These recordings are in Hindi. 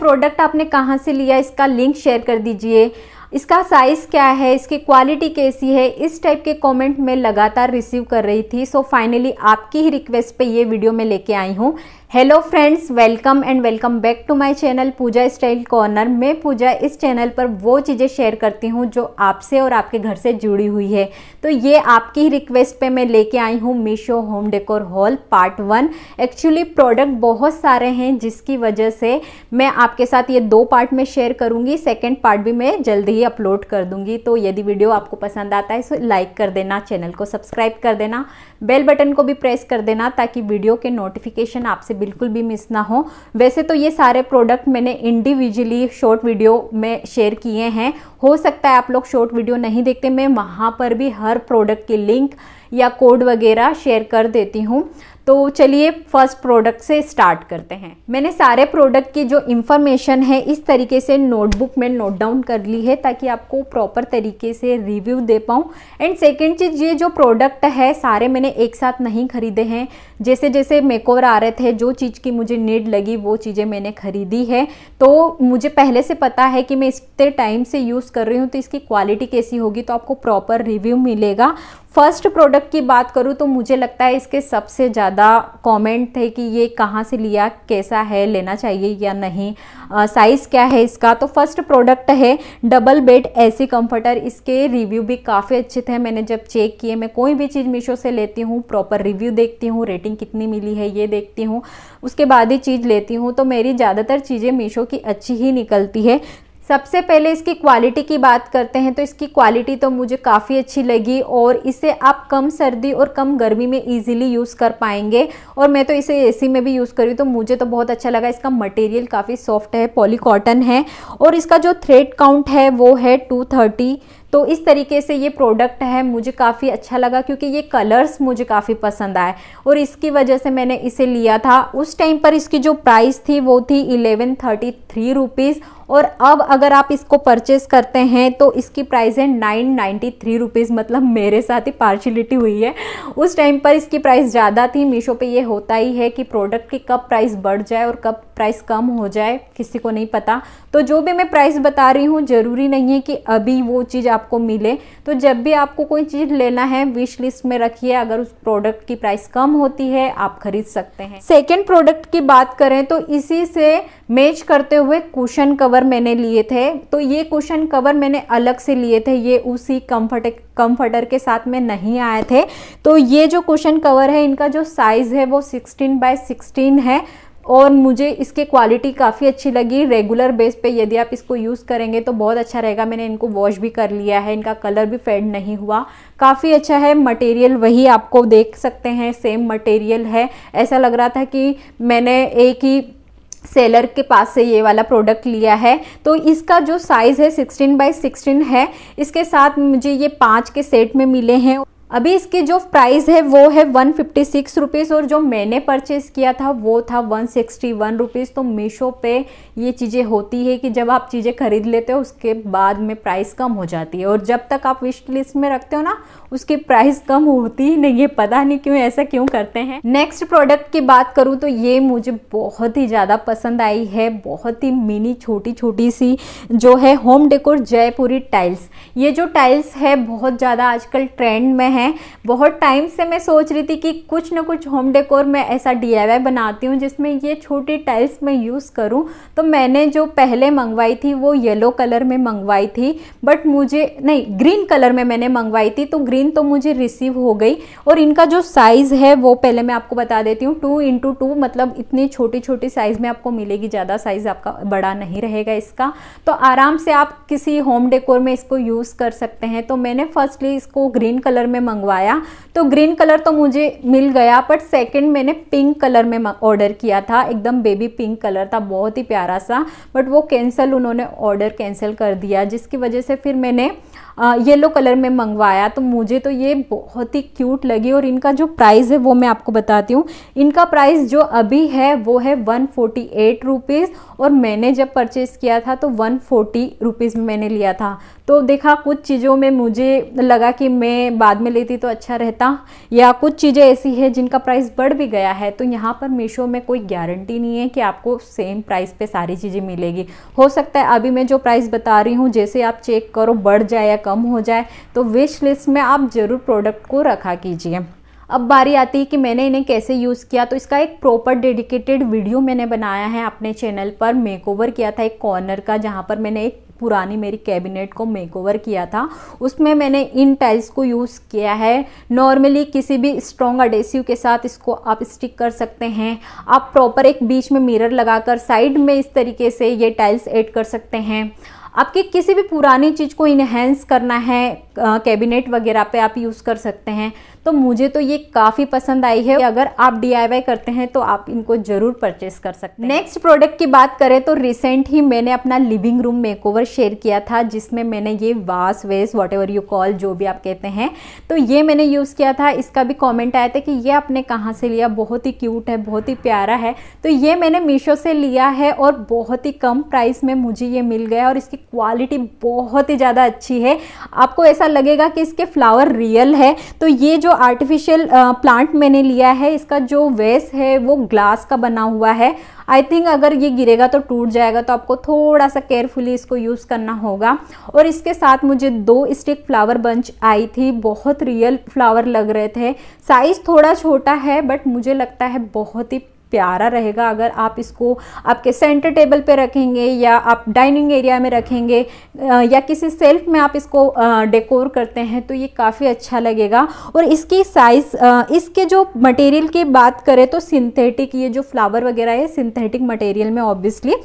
प्रोडक्ट आपने कहाँ से लिया इसका लिंक शेयर कर दीजिए इसका साइज़ क्या है इसकी क्वालिटी कैसी है इस टाइप के कमेंट मैं लगातार रिसीव कर रही थी सो फाइनली आपकी ही रिक्वेस्ट पे ये वीडियो मैं लेके आई हूँ hello friends welcome and welcome back to my channel Pooja style corner मैं पूजा इस चैनल पर वो चीज़ें शेयर करती हूँ जो आपसे और आपके घर से जुड़ी हुई है तो ये आपकी ही रिक्वेस्ट पे मैं लेके आई हूँ Meesho home decor haul part one actually product बहुत सारे हैं जिसकी वजह से मैं आपके साथ ये दो पार्ट में शेयर करूँगी सेकेंड पार्ट भी मैं जल्दी ही अपलोड कर दूँगी तो यदि वीडियो आपको पसंद आता है तो लाइक कर देना चैनल को सब्सक्राइब कर देना बेल बटन को भी प्रेस कर देना ताकि वीडियो के नोटिफिकेशन आपसे बिल्कुल भी मिस ना हो वैसे तो ये सारे प्रोडक्ट मैंने इंडिविजुअली शॉर्ट वीडियो में शेयर किए हैं हो सकता है आप लोग शॉर्ट वीडियो नहीं देखते मैं वहाँ पर भी हर प्रोडक्ट की लिंक या कोड वगैरह शेयर कर देती हूँ तो चलिए फर्स्ट प्रोडक्ट से स्टार्ट करते हैं मैंने सारे प्रोडक्ट की जो इन्फॉर्मेशन है इस तरीके से नोटबुक में नोट डाउन कर ली है ताकि आपको प्रॉपर तरीके से रिव्यू दे पाऊँ एंड सेकेंड चीज़ ये जो प्रोडक्ट है सारे मैंने एक साथ नहीं खरीदे हैं जैसे जैसे मेकओवर आ रहे थे जो चीज़ की मुझे नीड लगी वो चीज़ें मैंने खरीदी है तो मुझे पहले से पता है कि मैं इतने टाइम से यूज़ कर रही हूँ तो इसकी क्वालिटी कैसी होगी तो आपको प्रॉपर रिव्यू मिलेगा फर्स्ट प्रोडक्ट की बात करूँ तो मुझे लगता है इसके सबसे ज़्यादा ज़्यादा कमेंट थे कि ये कहाँ से लिया कैसा है लेना चाहिए या नहीं साइज़ क्या है इसका तो फर्स्ट प्रोडक्ट है डबल बेड ऐसी कंफर्टर इसके रिव्यू भी काफ़ी अच्छे थे मैंने जब चेक किए मैं कोई भी चीज़ मीशो से लेती हूँ प्रॉपर रिव्यू देखती हूँ रेटिंग कितनी मिली है ये देखती हूँ उसके बाद ही चीज़ लेती हूँ तो मेरी ज़्यादातर चीज़ें मीशो की अच्छी ही निकलती है सबसे पहले इसकी क्वालिटी की बात करते हैं तो इसकी क्वालिटी तो मुझे काफ़ी अच्छी लगी और इसे आप कम सर्दी और कम गर्मी में इजीली यूज़ कर पाएंगे और मैं तो इसे एसी में भी यूज़ करी तो मुझे तो बहुत अच्छा लगा इसका मटेरियल काफ़ी सॉफ्ट है पॉलीकॉटन है और इसका जो थ्रेड काउंट है वो है टू थर्टी तो इस तरीके से ये प्रोडक्ट है मुझे काफ़ी अच्छा लगा क्योंकि ये कलर्स मुझे काफ़ी पसंद आए और इसकी वजह से मैंने इसे लिया था उस टाइम पर इसकी जो प्राइस थी वो थी इलेवन थर्टी थ्री रुपीज़ और अब अगर आप इसको परचेस करते हैं तो इसकी प्राइस है नाइन नाइन्टी थ्री रुपीज़ मतलब मेरे साथ ही पार्शलिटी हुई है उस टाइम पर इसकी प्राइस ज़्यादा थी मीशो पे ये होता ही है कि प्रोडक्ट की कब प्राइस बढ़ जाए और कब प्राइस कम हो जाए किसी को नहीं पता तो जो भी मैं प्राइस बता रही हूँ ज़रूरी नहीं है कि अभी वो चीज़ आपको मिले तो जब भी आपको कोई चीज़ लेना है विश लिस्ट में रखिए अगर उस प्रोडक्ट की प्राइस कम होती है आप खरीद सकते हैं सेकेंड प्रोडक्ट की बात करें तो इसी से मैच करते हुए कुशन कवर मैंने लिए थे तो ये कुशन कवर मैंने अलग से लिए थे ये उसी कम्फर्ट कम्फर्टर के साथ में नहीं आए थे तो ये जो कुशन कवर है इनका जो साइज़ है वो 16 बाय 16 है और मुझे इसके क्वालिटी काफ़ी अच्छी लगी रेगुलर बेस पे यदि आप इसको यूज़ करेंगे तो बहुत अच्छा रहेगा मैंने इनको वॉश भी कर लिया है इनका कलर भी फेड नहीं हुआ काफ़ी अच्छा है मटेरियल वही आपको देख सकते हैं सेम मटेरियल है ऐसा लग रहा था कि मैंने एक ही सेलर के पास से ये वाला प्रोडक्ट लिया है तो इसका जो साइज़ है 16 बाई 16 है इसके साथ मुझे ये पाँच के सेट में मिले हैं अभी इसकी जो प्राइस है वो है वन फिफ्टी सिक्स रुपीज़ और जो मैंने परचेस किया था वो था वन सिक्सटी वन रुपीज़ तो मीशो पे ये चीज़ें होती है कि जब आप चीज़ें खरीद लेते हो उसके बाद में प्राइस कम हो जाती है और जब तक आप विश लिस्ट में रखते हो ना उसकी प्राइस कम होती ही नहीं है पता नहीं क्यों ऐसा क्यों करते हैं नेक्स्ट प्रोडक्ट की बात करूँ तो ये मुझे बहुत ही ज़्यादा पसंद आई है बहुत ही मिनी छोटी छोटी सी जो है होम डेकोर जयपुरी टाइल्स ये जो टाइल्स है बहुत ज़्यादा आजकल ट्रेंड में है हैं बहुत टाइम से मैं सोच रही थी कि कुछ ना कुछ होम डेकोर में ऐसा डी बनाती हूँ जिसमें ये छोटी टाइल्स मैं यूज़ करूँ तो मैंने जो पहले मंगवाई थी वो येलो कलर में मंगवाई थी बट मुझे नहीं ग्रीन कलर में मैंने मंगवाई थी तो ग्रीन तो मुझे रिसीव हो गई और इनका जो साइज़ है वो पहले मैं आपको बता देती हूँ टू इंटू टू मतलब इतनी छोटी छोटी साइज़ में आपको मिलेगी ज़्यादा साइज़ आपका बड़ा नहीं रहेगा इसका तो आराम से आप किसी होम डेकोर में इसको यूज़ कर सकते हैं तो मैंने फर्स्टली इसको ग्रीन कलर में मंगवाया तो ग्रीन कलर तो मुझे मिल गया बट सेकंड मैंने पिंक कलर में ऑर्डर किया था एकदम बेबी पिंक कलर था बहुत ही प्यारा सा बट वो कैंसिल उन्होंने ऑर्डर कैंसिल कर दिया जिसकी वजह से फिर मैंने येलो कलर में मंगवाया तो मुझे तो ये बहुत ही क्यूट लगी और इनका जो प्राइस है वो मैं आपको बताती हूँ इनका प्राइस जो अभी है वो है वन फोर्टी एट रुपीज़ और मैंने जब परचेज़ किया था तो वन फोर्टी रुपीज़ में मैंने लिया था तो देखा कुछ चीज़ों में मुझे लगा कि मैं बाद में लेती तो अच्छा रहता या कुछ चीज़ें ऐसी है जिनका प्राइस बढ़ भी गया है तो यहाँ पर मीशो में कोई गारंटी नहीं है कि आपको सेम प्राइस पे सारी चीज़ें मिलेगी हो सकता है अभी मैं जो प्राइस बता रही हूँ जैसे आप चेक करो बढ़ जाए या कम हो जाए तो विश लिस्ट में आप ज़रूर प्रोडक्ट को रखा कीजिए अब बारी आती है कि मैंने इन्हें कैसे यूज़ किया तो इसका एक प्रॉपर डेडिकेटेड वीडियो मैंने बनाया है अपने चैनल पर मेकओवर किया था एक कॉर्नर का जहाँ पर मैंने एक पुरानी मेरी कैबिनेट को मेकओवर किया था उसमें मैंने इन टाइल्स को यूज़ किया है नॉर्मली किसी भी स्ट्रॉन्ग अडेसिव के साथ इसको आप स्टिक कर सकते हैं आप प्रॉपर एक बीच में मिरर लगाकर साइड में इस तरीके से ये टाइल्स ऐड कर सकते हैं आपकी किसी भी पुरानी चीज़ को इन्हेंस करना है कैबिनेट वगैरह पे आप यूज़ कर सकते हैं तो मुझे तो ये काफ़ी पसंद आई है अगर आप डी करते हैं तो आप इनको ज़रूर परचेस कर सकते हैं नेक्स्ट प्रोडक्ट की बात करें तो रिसेंट ही मैंने अपना लिविंग रूम मेकओवर शेयर किया था जिसमें मैंने ये वास वेस वॉट यू कॉल जो भी आप कहते हैं तो ये मैंने यूज़ किया था इसका भी कॉमेंट आया था कि ये आपने कहाँ से लिया बहुत ही क्यूट है बहुत ही प्यारा है तो ये मैंने मीशो से लिया है और बहुत ही कम प्राइस में मुझे ये मिल गया और इसकी क्वालिटी बहुत ही ज़्यादा अच्छी है आपको ऐसा लगेगा कि इसके फ्लावर रियल है तो ये जो आर्टिफिशियल प्लांट मैंने लिया है इसका जो वेस है वो ग्लास का बना हुआ है आई थिंक अगर ये गिरेगा तो टूट जाएगा तो आपको थोड़ा सा केयरफुली इसको यूज़ करना होगा और इसके साथ मुझे दो स्टिक फ्लावर बंच आई थी बहुत रियल फ्लावर लग रहे थे साइज़ थोड़ा छोटा है बट मुझे लगता है बहुत ही प्यारा रहेगा अगर आप इसको आपके सेंटर टेबल पे रखेंगे या आप डाइनिंग एरिया में रखेंगे या किसी सेल्फ में आप इसको डेकोर करते हैं तो ये काफ़ी अच्छा लगेगा और इसकी साइज़ इसके जो मटेरियल की बात करें तो सिंथेटिक ये जो फ्लावर वगैरह है सिंथेटिक मटेरियल में ऑब्वियसली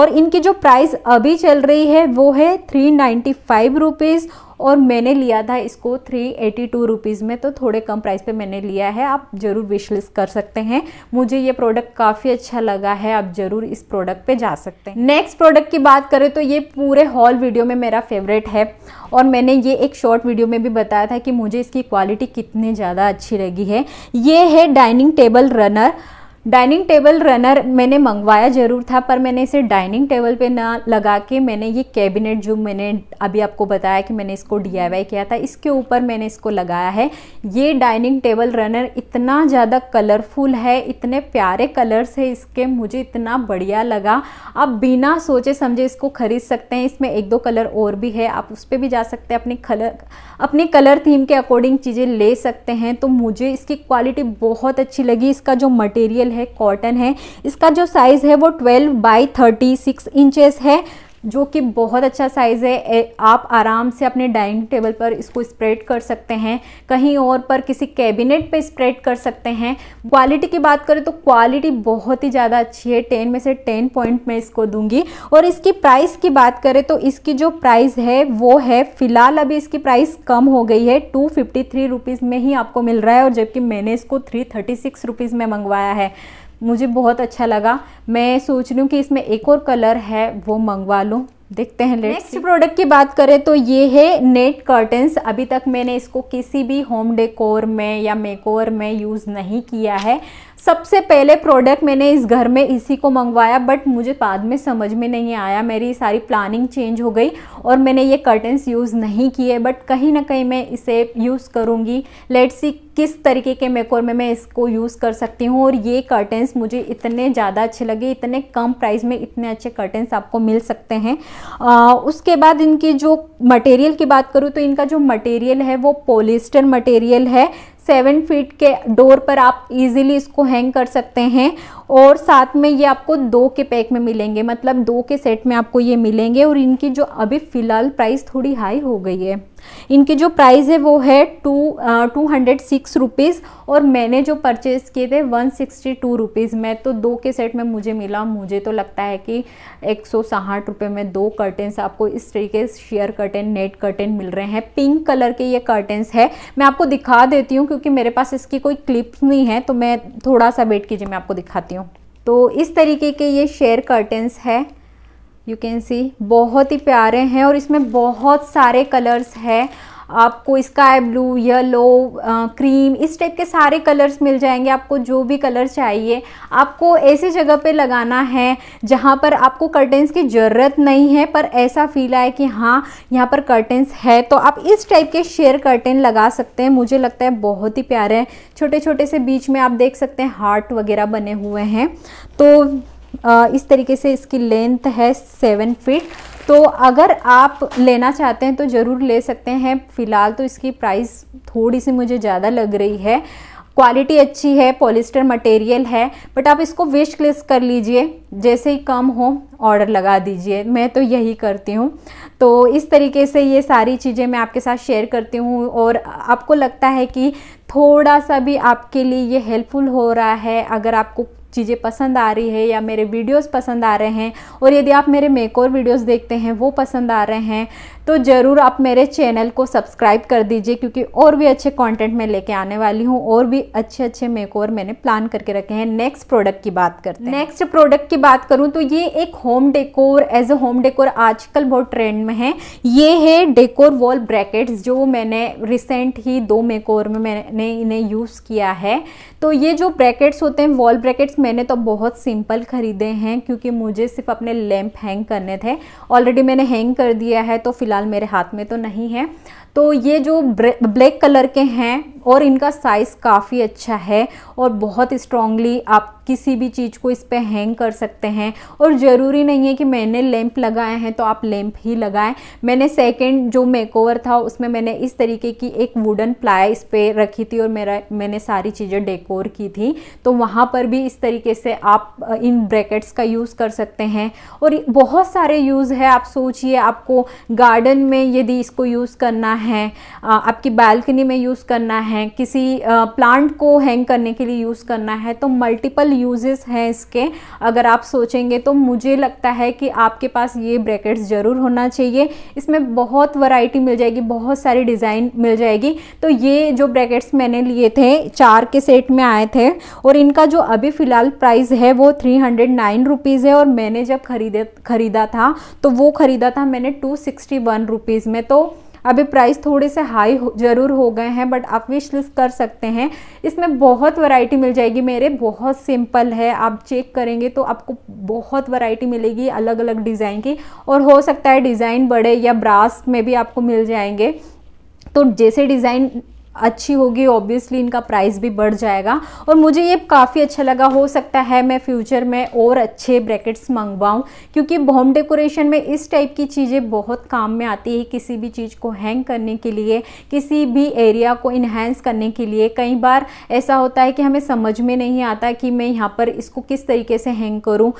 और इनकी जो प्राइस अभी चल रही है वो है थ्री नाइन्टी फाइव रुपीज़ और मैंने लिया था इसको थ्री एटी टू रुपीज़ में तो थोड़े कम प्राइस पे मैंने लिया है आप ज़रूर विश कर सकते हैं मुझे ये प्रोडक्ट काफ़ी अच्छा लगा है आप ज़रूर इस प्रोडक्ट पे जा सकते हैं नेक्स्ट प्रोडक्ट की बात करें तो ये पूरे हॉल वीडियो में मेरा फेवरेट है और मैंने ये एक शॉर्ट वीडियो में भी बताया था कि मुझे इसकी क्वालिटी कितनी ज़्यादा अच्छी लगी है ये है dining table runner dining table runner मैंने मंगवाया ज़रूर था पर मैंने इसे डाइनिंग टेबल पे ना लगा के मैंने ये कैबिनेट जो मैंने अभी आपको बताया कि मैंने इसको डी किया था इसके ऊपर मैंने इसको लगाया है ये डाइनिंग टेबल रनर इतना ज़्यादा कलरफुल है इतने प्यारे कलर्स है इसके मुझे इतना बढ़िया लगा आप बिना सोचे समझे इसको ख़रीद सकते हैं इसमें एक दो कलर और भी है आप उस पर भी जा सकते हैं अपनी कलर अपनी कलर थीम के अकॉर्डिंग चीज़ें ले सकते हैं तो मुझे इसकी क्वालिटी बहुत अच्छी लगी इसका जो मटेरियल है कॉटन है इसका जो साइज़ है वो 12 बाई 36 इंचेस है जो कि बहुत अच्छा साइज़ है आप आराम से अपने डाइनिंग टेबल पर इसको स्प्रेड कर सकते हैं कहीं और पर किसी कैबिनेट पे स्प्रेड कर सकते हैं क्वालिटी की बात करें तो क्वालिटी बहुत ही ज़्यादा अच्छी है टेन में से टेन पॉइंट मैं इसको दूंगी और इसकी प्राइस की बात करें तो इसकी जो प्राइस है वो है फ़िलहाल अभी इसकी प्राइस कम हो गई है टू फिफ्टी में ही आपको मिल रहा है और जबकि मैंने इसको थ्री थर्टी में मंगवाया है मुझे बहुत अच्छा लगा मैं सोच रही हूँ कि इसमें एक और कलर है वो मंगवा लूँ देखते हैं नेक्स्ट प्रोडक्ट की बात करें तो ये है नेट कर्टन्स अभी तक मैंने इसको किसी भी होम डेकोर में या मेकोर में यूज़ नहीं किया है सबसे पहले प्रोडक्ट मैंने इस घर में इसी को मंगवाया बट मुझे बाद में समझ में नहीं आया मेरी सारी प्लानिंग चेंज हो गई और मैंने ये कर्टन्स यूज़ नहीं किए बट कहीं ना कहीं मैं इसे यूज़ करूँगी लेट सी किस तरीके के मेकोर में मैं इसको यूज़ कर सकती हूँ और ये कर्टन्स मुझे इतने ज़्यादा अच्छे लगे इतने कम प्राइस में इतने अच्छे कर्टन्स आपको मिल सकते हैं आ, उसके बाद इनकी जो मटेरियल की बात करूँ तो इनका जो मटेरियल है वो पोलिस्टर मटेरियल है सेवन फीट के डोर पर आप इजीली इसको हैंग कर सकते हैं और साथ में ये आपको दो के पैक में मिलेंगे मतलब दो के सेट में आपको ये मिलेंगे और इनकी जो अभी फ़िलहाल प्राइस थोड़ी हाई हो गई है इनकी जो प्राइस है वो है two two hundred six rupees और मैंने जो परचेज़ किए थे वन सिक्सटी टू रुपीज़ में तो दो के सेट में मुझे मिला मुझे तो लगता है कि एक सौ साठ रुपये में दो कर्टेंस आपको इस तरीके शेयर कर्टेन नेट कर्टेन मिल रहे हैं पिंक कलर के ये कर्टेंस है मैं आपको दिखा देती हूँ क्योंकि मेरे पास इसकी कोई क्लिप्स नहीं है तो मैं थोड़ा सा वेट कीजिए मैं आपको दिखाती हूँ तो इस तरीके के ये शेयर कर्टन्स है यू कैन सी बहुत ही प्यारे हैं और इसमें बहुत सारे कलर्स हैं आपको स्काई ब्लू येलो क्रीम इस टाइप के सारे कलर्स मिल जाएंगे आपको जो भी कलर चाहिए आपको ऐसी जगह पे लगाना है जहाँ पर आपको कर्टेंस की ज़रूरत नहीं है पर ऐसा फील आए कि हाँ यहाँ पर कर्टेंस है तो आप इस टाइप के शेयर कर्टेन लगा सकते हैं मुझे लगता है बहुत ही प्यारे हैं छोटे छोटे से बीच में आप देख सकते हैं हार्ट वगैरह बने हुए हैं तो इस तरीके से इसकी लेंथ है सेवन फीट तो अगर आप लेना चाहते हैं तो ज़रूर ले सकते हैं फ़िलहाल तो इसकी प्राइस थोड़ी सी मुझे ज़्यादा लग रही है क्वालिटी अच्छी है पॉलिस्टर मटेरियल है बट आप इसको विश क्लिस कर लीजिए जैसे ही कम हो ऑर्डर लगा दीजिए मैं तो यही करती हूँ तो इस तरीके से ये सारी चीज़ें मैं आपके साथ शेयर करती हूँ और आपको लगता है कि थोड़ा सा भी आपके लिए ये हेल्पफुल हो रहा है अगर आपको चीज़ें पसंद आ रही है या मेरे वीडियोस पसंद आ रहे हैं और यदि आप मेरे मेक और वीडियोस देखते हैं वो पसंद आ रहे हैं तो ज़रूर आप मेरे चैनल को सब्सक्राइब कर दीजिए क्योंकि और भी अच्छे कंटेंट मैं लेके आने वाली हूँ और भी अच्छे अच्छे मेकओवर मैंने प्लान करके रखे हैं नेक्स्ट प्रोडक्ट की बात करते हैं नेक्स्ट प्रोडक्ट की बात करूँ तो ये एक home decor as a home decor आजकल बहुत ट्रेंड में है ये है डेकोर वॉल ब्रैकेट्स जो मैंने रिसेंट ही दो मेकओवर में मैंने इन्हें यूज़ किया है तो ये जो ब्रैकेट्स होते हैं वॉल ब्रैकेट्स मैंने तो बहुत सिंपल ख़रीदे हैं क्योंकि मुझे सिर्फ अपने लैम्प हैंग करने थे ऑलरेडी मैंने हैंग कर दिया है तो फिलहाल फ़िलहाल मेरे हाथ में तो नहीं है तो ये जो ब्लैक कलर के हैं और इनका साइज़ काफ़ी अच्छा है और बहुत स्ट्रॉन्गली आप किसी भी चीज़ को इस पर हैंग कर सकते हैं और ज़रूरी नहीं है कि मैंने लैंप लगाए हैं तो आप लैंप ही लगाएं मैंने सेकंड जो मेकओवर था उसमें मैंने इस तरीके की एक वुडन प्लाई इस पर रखी थी और मेरा मैंने सारी चीज़ें डेकोर की थी तो वहाँ पर भी इस तरीके से आप इन ब्रैकेट्स का यूज़ कर सकते हैं और बहुत सारे यूज़ है आप सोचिए आपको गार्डन में यदि इसको यूज़ करना है आपकी बालकनी में यूज़ करना है है किसी प्लांट को हैंग करने के लिए यूज़ करना है तो मल्टीपल यूजेस हैं इसके अगर आप सोचेंगे तो मुझे लगता है कि आपके पास ये ब्रैकेट्स ज़रूर होना चाहिए इसमें बहुत वैरायटी मिल जाएगी बहुत सारी डिज़ाइन मिल जाएगी तो ये जो ब्रैकेट्स मैंने लिए थे चार के सेट में आए थे और इनका जो अभी फ़िलहाल प्राइस है वो थ्री हंड्रेड नाइन रुपीज़ है और मैंने जब खरीदे खरीदा था तो वो ख़रीदा था मैंने टू सिक्सटी वन रुपीज़ में तो अभी प्राइस थोड़े से हाई हो, जरूर हो गए हैं बट आप विश लिस्ट कर सकते हैं इसमें बहुत वैरायटी मिल जाएगी मेरे बहुत सिंपल है आप चेक करेंगे तो आपको बहुत वैरायटी मिलेगी अलग अलग डिज़ाइन की और हो सकता है डिज़ाइन बड़े या ब्रास में भी आपको मिल जाएंगे तो जैसे डिज़ाइन अच्छी होगी ऑब्वियसली इनका प्राइस भी बढ़ जाएगा और मुझे ये काफ़ी अच्छा लगा हो सकता है मैं फ्यूचर में और अच्छे ब्रैकेट्स मंगवाऊँ क्योंकि होम डेकोरेशन में इस टाइप की चीज़ें बहुत काम में आती है किसी भी चीज़ को हैंग करने के लिए किसी भी एरिया को इन्हेंस करने के लिए कई बार ऐसा होता है कि हमें समझ में नहीं आता कि मैं यहाँ पर इसको किस तरीके से हैंग करूँ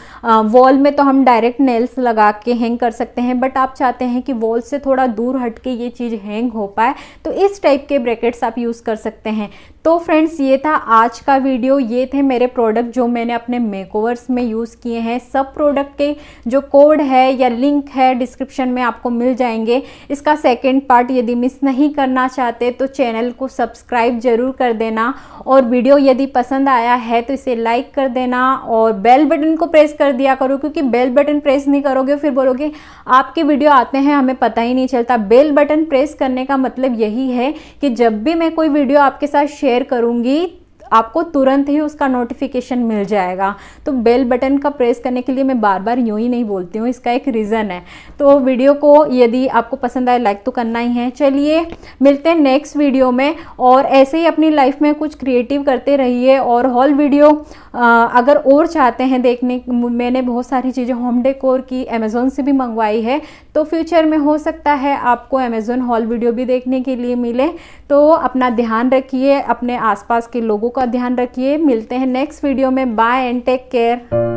वॉल में तो हम डायरेक्ट नेल्स लगा के हैंग कर सकते हैं बट आप चाहते हैं कि वॉल से थोड़ा दूर हट के ये चीज़ हैंग हो पाए तो इस टाइप के ब्रैकेट्स आप यूज़ कर सकते हैं तो फ्रेंड्स ये था आज का वीडियो ये थे मेरे प्रोडक्ट जो मैंने अपने मेकओवर्स में यूज़ किए हैं सब प्रोडक्ट के जो कोड है या लिंक है डिस्क्रिप्शन में आपको मिल जाएंगे इसका सेकेंड पार्ट यदि मिस नहीं करना चाहते तो चैनल को सब्सक्राइब ज़रूर कर देना और वीडियो यदि पसंद आया है तो इसे लाइक कर देना और बेल बटन को प्रेस कर दिया करो क्योंकि बेल बटन प्रेस नहीं करोगे फिर बोलोगे आपके वीडियो आते हैं हमें पता ही नहीं चलता बेल बटन प्रेस करने का मतलब यही है कि जब भी मैं कोई वीडियो आपके साथ शेयर शेयर करूँगी आपको तुरंत ही उसका नोटिफिकेशन मिल जाएगा तो बेल बटन का प्रेस करने के लिए मैं बार बार यूँ ही नहीं बोलती हूँ इसका एक रीज़न है तो वीडियो को यदि आपको पसंद आए लाइक तो करना ही है चलिए मिलते हैं नेक्स्ट वीडियो में और ऐसे ही अपनी लाइफ में कुछ क्रिएटिव करते रहिए और हॉल वीडियो अगर और चाहते हैं देखने मैंने बहुत सारी चीज़ें होम डेकोर की अमेज़ोन से भी मंगवाई है तो फ्यूचर में हो सकता है आपको अमेज़ोन हॉल वीडियो भी देखने के लिए मिले तो अपना ध्यान रखिए अपने आसपास के लोगों का ध्यान रखिए मिलते हैं नेक्स्ट वीडियो में बाय एंड टेक केयर